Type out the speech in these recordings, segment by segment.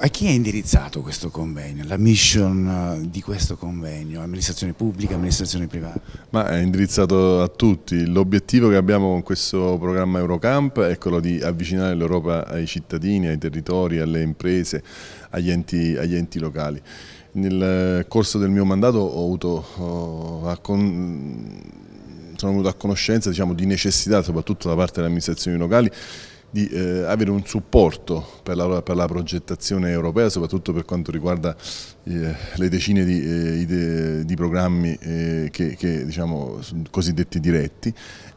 A chi è indirizzato questo convegno? La mission eh, di questo convegno? Amministrazione pubblica, amministrazione privata? Ma è indirizzato a tutti. L'obiettivo che abbiamo con questo programma Eurocamp è quello di avvicinare l'Europa ai cittadini, ai territori, alle imprese, agli enti, agli enti locali. Nel corso del mio mandato ho avuto ho, con, sono venuto a conoscenza diciamo, di necessità, soprattutto da parte delle amministrazioni locali, di eh, avere un supporto per la, per la, progettazione europea, soprattutto per quanto riguarda eh, le decine di, eh, ide, di programmi eh, che, che diciamo, cosiddetti diretti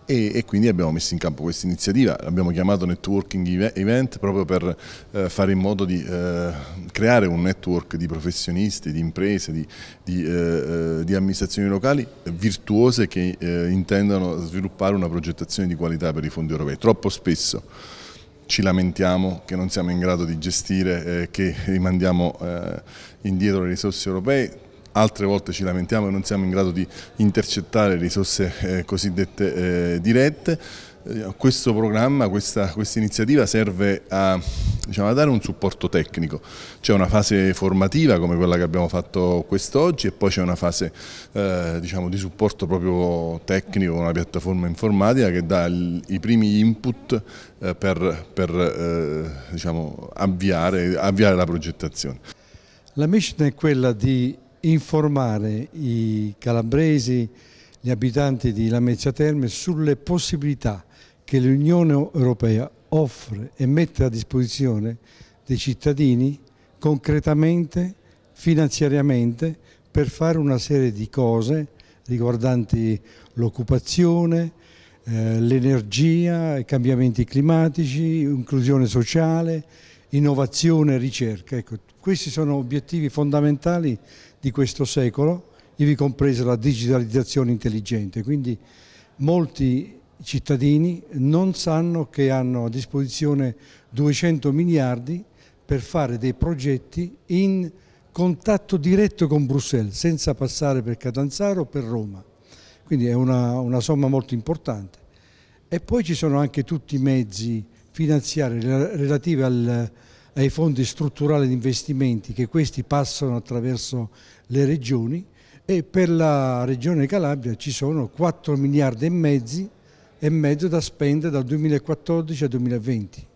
e, e, quindi abbiamo messo in campo questa iniziativa, l'abbiamo chiamato networking event proprio per eh, fare in modo di eh, creare un network di professionisti, di imprese, di, di, di amministrazioni locali virtuose che intendano sviluppare una progettazione di qualità per i fondi europei. Troppo spesso ci lamentiamo che non siamo in grado di gestire, eh, che rimandiamo eh, indietro le risorse europee, altre volte ci lamentiamo che non siamo in grado di intercettare risorse eh, cosiddette eh, dirette. Eh, questo programma, questa, questa iniziativa serve a, diciamo, a, dare un supporto tecnico, c'è una fase formativa come quella che abbiamo fatto quest'oggi e poi c'è una fase eh, diciamo, di supporto proprio tecnico, una piattaforma informatica che dà il, i primi input eh, per, per eh, diciamo, avviare, avviare la progettazione. La mission è quella di informare i calabresi, gli abitanti di Lamezia Terme sulle possibilità che l'Unione Europea offre e mette a disposizione dei cittadini concretamente, finanziariamente, per fare una serie di cose riguardanti l'occupazione, eh, l'energia, i cambiamenti climatici, inclusione sociale, innovazione e ricerca. Ecco, questi sono obiettivi fondamentali di questo secolo ivi compresa la digitalizzazione intelligente. Quindi molti cittadini non sanno che hanno a disposizione 200 miliardi per fare dei progetti in contatto diretto con Bruxelles, senza passare per Catanzaro o per Roma. Quindi è una, una somma molto importante. E poi ci sono anche tutti i mezzi finanziari relativi al, ai fondi strutturali di investimenti che questi passano attraverso le regioni e per la regione Calabria ci sono 4 miliardi e mezzo da spendere dal 2014 al 2020.